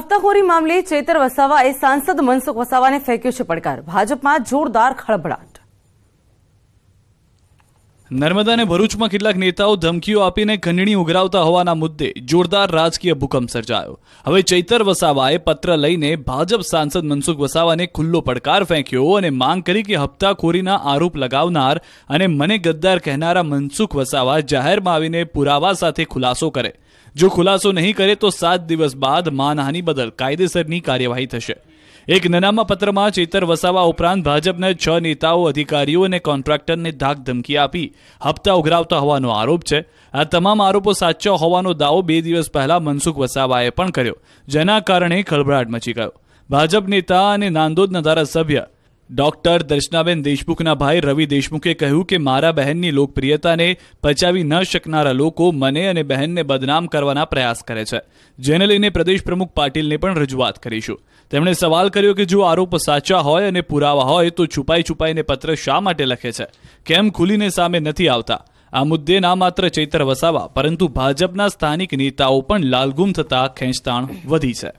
હપ્તાખોરી મામલે ચેતર વસાવા એ સાંસદ મનસુખ વસાવાને ફેંક્યો છે પડકાર ભાજપમાં જોરદાર ખળભળાટ નર્મદા અને ભરૂચમાં કેટલાક નેતાઓ ધમકીઓ આપીને ખંડણી ઉઘરાવતા હોવાના મુદ્દે જોરદાર રાજકીય ભૂકંપ સર્જાયો હવે ચૈતર વસાવાએ પત્ર લઈને ભાજપ સાંસદ મનસુખ વસાવાને ખુલ્લો પડકાર ફેંક્યો અને માંગ કરી કે હપ્તાખોરીના આરોપ લગાવનાર અને મને ગદ્દાર કહેનારા મનસુખ વસાવા જાહેરમાં આવીને પુરાવા સાથે ખુલાસો કરે જો ખુલાસો નહીં કરે તો સાત દિવસ બાદ માનહાની બદલ કાયદેસરની કાર્યવાહી થશે એક નાનામાં પત્રમાં ચેતર વસાવા ઉપરાંત ભાજપને છ નેતાઓ અધિકારીઓ અને કોન્ટ્રાક્ટરને ધાક ધમકી આપી હપ્તા ઉઘરાવતા હોવાનો આરોપ છે આ તમામ આરોપો સાચો હોવાનો દાવો બે દિવસ પહેલા મનસુખ વસાવાએ પણ કર્યો જેના કારણે ખળભળાટ મચી ગયો ભાજપ નેતા અને નાંદોદના ધારાસભ્ય ડોક્ટર દર્શનાબેન દેશમુખના ભાઈ રવિ દેશમુખે કહ્યું કે મારા બહેનની લોકપ્રિયતાને પચાવી ન શકનારા લોકો મને અને બહેનને બદનામ કરવાના પ્રયાસ કરે છે જેને લઈને પ્રદેશ પ્રમુખ પાટીલને પણ રજૂઆત કરીશું તેમણે સવાલ કર્યો કે જો આરોપ સાચા હોય અને પુરાવા હોય તો છુપાઈ છુપાઈને પત્ર શા માટે લખે છે કેમ ખુલીને સામે નથી આવતા આ મુદ્દે ના માત્ર ચૈતર વસાવા પરંતુ ભાજપના સ્થાનિક નેતાઓ પણ લાલગુમ થતા ખેંચતાણ વધી છે